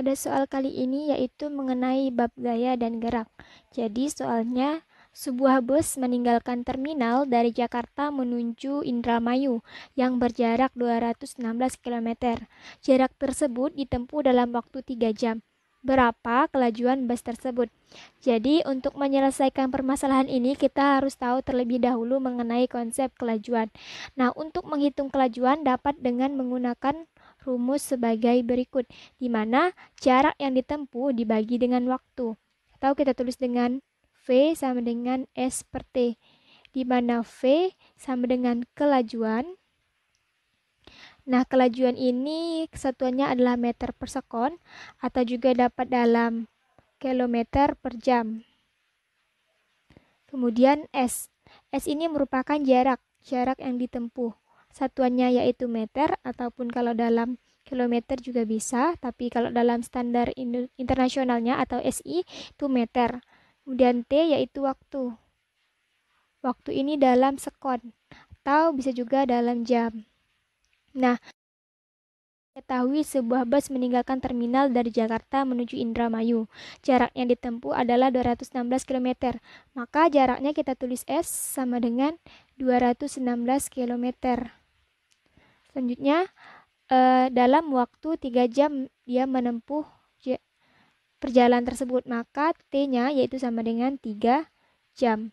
pada soal kali ini yaitu mengenai bab gaya dan gerak. Jadi soalnya sebuah bus meninggalkan terminal dari Jakarta menuju Indramayu yang berjarak 216 km. Jarak tersebut ditempuh dalam waktu 3 jam. Berapa kelajuan bus tersebut? Jadi, untuk menyelesaikan permasalahan ini, kita harus tahu terlebih dahulu mengenai konsep kelajuan. Nah, untuk menghitung kelajuan dapat dengan menggunakan rumus sebagai berikut, di mana jarak yang ditempuh dibagi dengan waktu. Atau kita tulis dengan V sama dengan S per T, di mana V sama dengan kelajuan. Nah, kelajuan ini kesatuannya adalah meter per sekon atau juga dapat dalam kilometer per jam. Kemudian S. S ini merupakan jarak, jarak yang ditempuh satuannya yaitu meter ataupun kalau dalam kilometer juga bisa, tapi kalau dalam standar internasionalnya atau SI itu meter. Kemudian T yaitu waktu. Waktu ini dalam sekon atau bisa juga dalam jam. Nah, ketahui sebuah bus meninggalkan terminal dari Jakarta menuju Indramayu. Jarak yang ditempuh adalah 216 km. Maka jaraknya kita tulis S sama dengan 216 km. Selanjutnya, uh, dalam waktu 3 jam dia menempuh perjalanan tersebut, maka T-nya yaitu sama dengan 3 jam.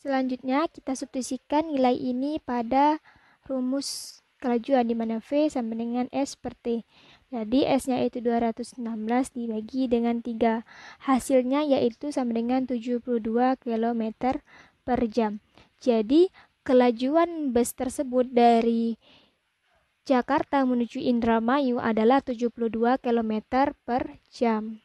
Selanjutnya, kita substitusikan nilai ini pada rumus kelajuan di mana V sama dengan S per T. Jadi S-nya yaitu 216 dibagi dengan 3. Hasilnya yaitu sama dengan 72 km per jam. Jadi kelajuan bus tersebut dari Jakarta menuju Indramayu adalah 72 km per jam.